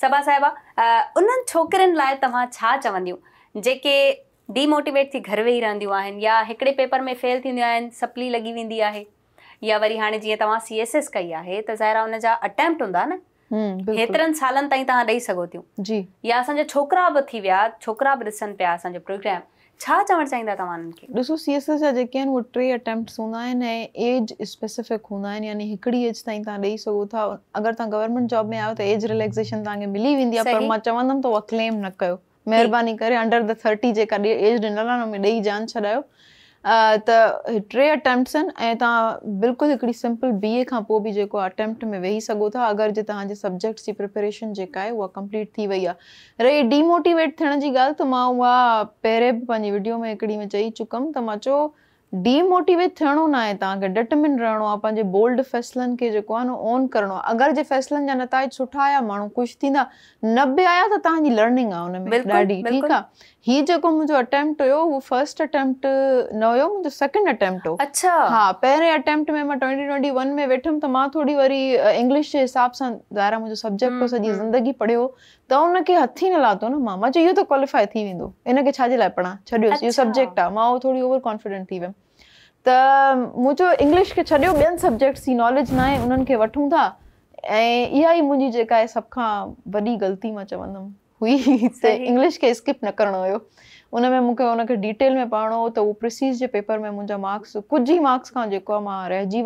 سبا صاحبہ انوکرین لائن شا چی ڈیموٹویٹ وی رہی ہیں یا ایکڑے پیپر میں فل سپلی لگی وی ہے یا وی ہاں جی تعلیم سی ایس ایس کئی ہے تو ذہرا انجا اٹمپٹ ہوں ایترن سال تا دے سو تھی یا چوکا بس پہ छा चवणु चाहींदा जेके आहिनि ऐं एज स्पेसिफिक हूंदा आहिनि तव्हां ॾेई सघो था अगरि तव्हां गवर्नमेंट जॉब में आयो त उहा क्लेम न कयो महिरबानी करे अंडर द थर्टी जेका ॾेई जान छॾायो ت ٹے اٹیمپٹس تا بالکل ایکڑی سمپل بیو اٹمپٹ میں وی سو تھا اگر جو تعلیم سبجیکٹس کی پرپریشن جائے کمپلیٹ تھی وی ہے ری ڈیموٹویٹ ٹھن جی گال تو پہ ویڈیو میں چی چکی تو ڈیموٹویٹو نہ ڈیٹمنٹ روز بولڈ فیصلن کے اون کر فصلن کا نتائج آیا موشا نہ بھی آیا تو لرنگ آپ کو اٹینپٹ ہوسٹ اٹینپٹ نہ ہوٹمپٹ ہوٹمپٹ میں حساب سے زائر زندگی پڑھے تو ان کے ہاتھی نہ لاتا ماما چاہیے تو کوالیفائی تین ان کے لیے پڑھا چیز سبجیکٹ آپ اوور کانفیڈینٹ ت مج انگلشن سبجیکٹس کی نولیج نہ ان کے واٹوں تا سب کا ویڈی غلطی چوندم ہوئی انگلش کے اسکپ نہ کرنا ہو پڑھو تو وہ پریسیز کے پیپر میں مجھے مارکس کچھ ہی مارکس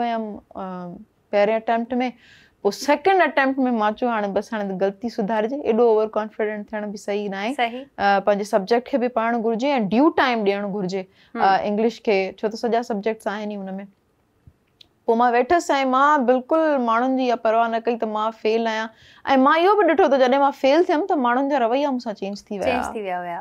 رہم پہ اٹینپٹ میں पोइ सेकेंड अटेम्प्ट में मां चयो हाणे ग़लती सुधारजे एॾो ओवर कॉन्फिडेंट थियण बि सही नाहे पंहिंजे सब्जेक्ट खे बि पढ़णु घुरिजे ऐं ड्यू टाइम ॾियणु घुरिजे खे छो त सॼा सब्जेक्ट्स आहिनि ई हुन में पोइ मां वेठसि ऐं मां बिल्कुलु माण्हुनि जी इहा परवाह न कई त मां फेल आहियां ऐं मां इहो बि ॾिठो तॾहिं मां फेल थियमि त माण्हुनि जा रवैया मूंसां चेंज थी विया थी विया